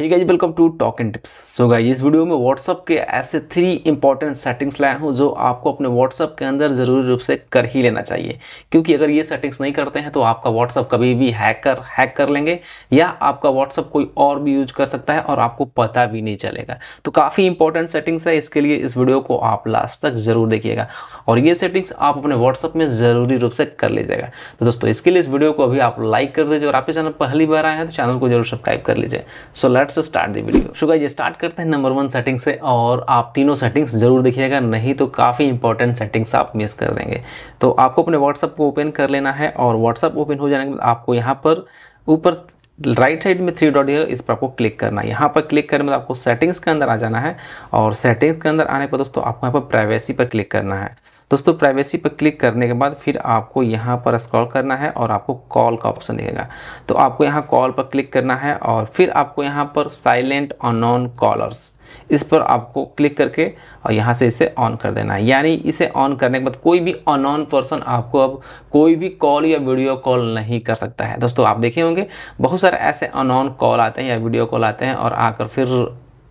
hey guys welcome to talk and tips so guys इस video में WhatsApp के ऐसे थ्री इंपॉर्टेंट सेटिंग्स लाया हूँ जो आपको अपने व्हाट्सअप के अंदर ज़रूरी रूप से कर ही लेना चाहिए क्योंकि अगर ये सेटिंग्स नहीं करते हैं तो आपका व्हाट्सअप कभी भी हैकर हैक कर लेंगे या आपका व्हाट्सअप कोई और भी यूज कर सकता है और आपको पता भी नहीं चलेगा तो काफ़ी इंपॉर्टेंट सेटिंग्स है इसके लिए इस वीडियो को आप लास्ट तक ज़रूर देखिएगा और ये सेटिंग्स आप अपने व्हाट्सअप में ज़रूरी रूप से कर लीजिएगा तो दोस्तों इसके लिए इस वीडियो को अभी आप लाइक कर दीजिए और आपके चैनल पहली बार आए हैं तो चैनल को जरूर सब्सक्राइब कर लीजिए so let's start the video शुगर ये स्टार्ट करते हैं नंबर वन सेटिंग से और आप तीनों सेटिंग्स जरूर देखिएगा नहीं तो काफ़ी इंपॉर्टेंट सेटिंग्स आप मिस कर देंगे तो आपको अपने व्हाट्सअप को ओपन कर लेना है और व्हाट्सअप ओपन हो जाने के बाद आपको यहाँ पर ऊपर राइट साइड में थ्री डॉट है इस पर आपको क्लिक करना है यहाँ पर क्लिक करने में आपको सेटिंग्स के अंदर आ जाना है और सेटिंग्स के अंदर आने पर दोस्तों आपको यहाँ पर प्राइवेसी पर क्लिक करना है दोस्तों प्राइवेसी पर क्लिक करने के बाद फिर आपको यहाँ पर स्क्रॉल करना है और आपको कॉल का ऑप्शन दिखेगा तो आपको यहाँ कॉल पर क्लिक करना है और फिर आपको यहाँ पर साइलेंट और नॉन कॉलर्स इस पर आपको क्लिक करके और यहाँ से इसे ऑन कर देना है यानी इसे ऑन करने के बाद कोई भी अनऑन पर्सन आपको अब कोई भी कॉल या वीडियो कॉल नहीं कर सकता है दोस्तों आप देखे होंगे बहुत सारे ऐसे अनऑन कॉल आते हैं या वीडियो कॉल आते हैं और आकर फिर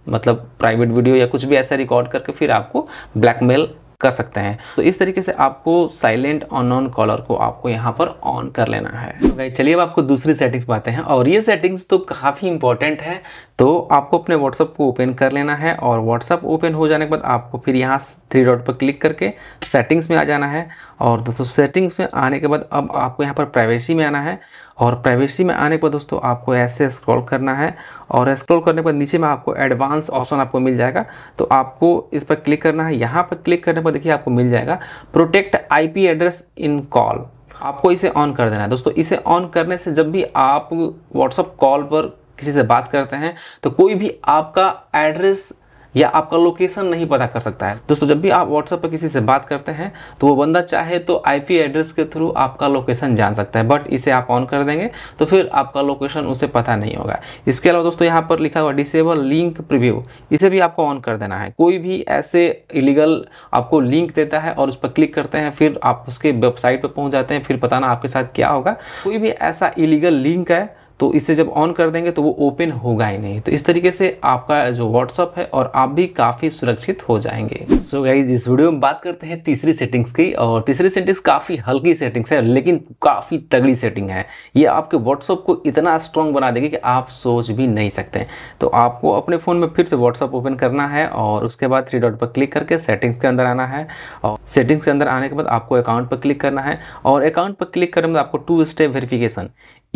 मतलब प्राइवेट वीडियो या कुछ भी ऐसा रिकॉर्ड करके फिर आपको ब्लैकमेल कर सकते हैं तो इस तरीके से आपको साइलेंट ऑन ऑन कॉलर को आपको यहाँ पर ऑन कर लेना है तो चलिए अब आपको दूसरी सेटिंग्स पाते हैं और ये सेटिंग्स तो काफ़ी इंपॉर्टेंट है तो आपको अपने व्हाट्सअप को ओपन कर लेना है और व्हाट्सअप ओपन हो जाने के बाद आपको फिर यहाँ थ्री डॉट पर क्लिक करके सेटिंग्स में आ जाना है और दोस्तों सेटिंग्स में आने के बाद अब आपको यहाँ पर प्राइवेसी में आना है और प्राइवेसी में आने पर दोस्तों आपको ऐसे स्क्रॉल करना है और स्क्रॉल करने पर नीचे में आपको एडवांस ऑप्शन आपको मिल जाएगा तो आपको इस पर क्लिक करना है यहाँ पर क्लिक करने पर देखिए आपको मिल जाएगा protect IP address in call आपको इसे ऑन कर देना है दोस्तों इसे ऑन करने से जब भी आप व्हाट्सअप कॉल पर किसी से बात करते हैं तो कोई भी आपका एड्रेस या आपका लोकेशन नहीं पता कर सकता है दोस्तों जब भी आप व्हाट्सएप पर किसी से बात करते हैं तो वो बंदा चाहे तो आईपी एड्रेस के थ्रू आपका लोकेशन जान सकता है बट इसे आप ऑन कर देंगे तो फिर आपका लोकेशन उसे पता नहीं होगा इसके अलावा दोस्तों यहाँ पर लिखा हुआ डिसेबल लिंक प्रिव्यू इसे भी आपको ऑन कर देना है कोई भी ऐसे इलीगल आपको लिंक देता है और उस पर क्लिक करते हैं फिर आप उसके वेबसाइट पर पहुँच जाते हैं फिर पता ना आपके साथ क्या होगा कोई भी ऐसा इलीगल लिंक है तो इसे जब ऑन कर देंगे तो वो ओपन होगा ही नहीं तो इस तरीके से आपका जो व्हाट्सअप है और आप भी काफ़ी सुरक्षित हो जाएंगे सो so गाइज इस वीडियो में बात करते हैं तीसरी सेटिंग्स की और तीसरी सेटिंग्स काफ़ी हल्की सेटिंग्स है लेकिन काफ़ी तगड़ी सेटिंग है ये आपके व्हाट्सअप को इतना स्ट्रॉन्ग बना देगी कि आप सोच भी नहीं सकते तो आपको अपने फ़ोन में फिर से व्हाट्सअप ओपन करना है और उसके बाद थ्री डॉट पर क्लिक करके सेटिंग्स के अंदर आना है और सेटिंग्स के अंदर आने के बाद आपको अकाउंट पर क्लिक करना है और अकाउंट पर क्लिक करने में आपको टू स्टेप वेरिफिकेशन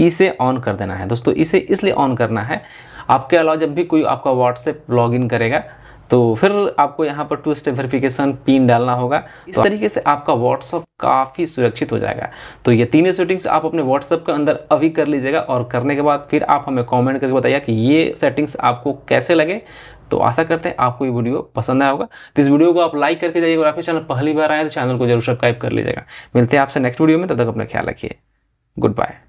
इसे ऑन कर देना है दोस्तों इसे इसलिए ऑन करना है आपके अलावा जब भी कोई आपका व्हाट्सएप लॉगिन करेगा तो फिर आपको यहाँ पर टू स्टेप वेरिफिकेशन पिन डालना होगा इस तरीके से आपका व्हाट्सअप काफ़ी सुरक्षित हो जाएगा तो ये तीनों सेटिंग्स आप अपने व्हाट्सअप के अंदर अभी कर लीजिएगा और करने के बाद फिर आप हमें कमेंट करके बताइए कि ये सेटिंग्स आपको कैसे लगे तो आशा करते हैं आपको ये वीडियो पसंद आया होगा तो इस वीडियो को आप लाइक करके जाइए और आपके चैनल पहली बार आए तो चैनल को जरूर सब्सक्राइब कर लीजिएगा मिलते हैं आपसे नेक्स्ट वीडियो में तब तक अपना ख्याल रखिए गुड बाय